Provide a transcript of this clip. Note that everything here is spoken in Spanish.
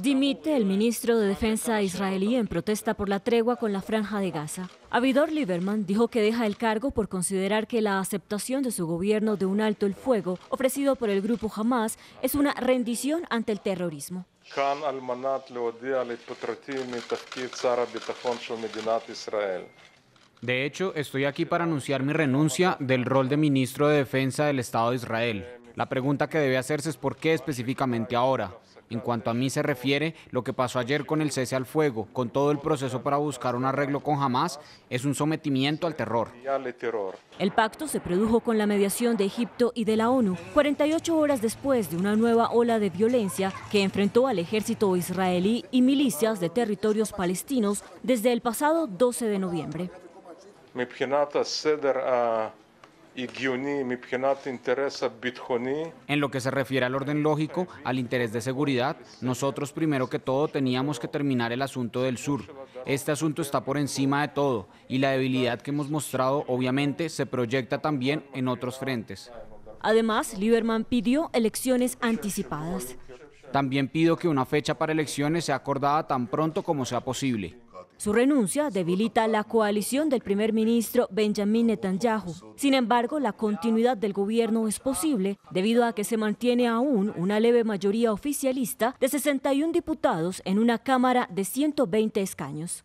Dimite el ministro de Defensa israelí en protesta por la tregua con la franja de Gaza. Avidor Lieberman dijo que deja el cargo por considerar que la aceptación de su gobierno de un alto el fuego ofrecido por el grupo Hamas es una rendición ante el terrorismo. De hecho, estoy aquí para anunciar mi renuncia del rol de ministro de Defensa del Estado de Israel. La pregunta que debe hacerse es por qué específicamente ahora. En cuanto a mí se refiere, lo que pasó ayer con el cese al fuego, con todo el proceso para buscar un arreglo con Hamas, es un sometimiento al terror. El pacto se produjo con la mediación de Egipto y de la ONU, 48 horas después de una nueva ola de violencia que enfrentó al ejército israelí y milicias de territorios palestinos desde el pasado 12 de noviembre. Ah, en lo que se refiere al orden lógico, al interés de seguridad, nosotros primero que todo teníamos que terminar el asunto del sur. Este asunto está por encima de todo y la debilidad que hemos mostrado obviamente se proyecta también en otros frentes. Además, Lieberman pidió elecciones anticipadas. También pido que una fecha para elecciones sea acordada tan pronto como sea posible. Su renuncia debilita la coalición del primer ministro Benjamin Netanyahu. Sin embargo, la continuidad del gobierno es posible debido a que se mantiene aún una leve mayoría oficialista de 61 diputados en una Cámara de 120 escaños.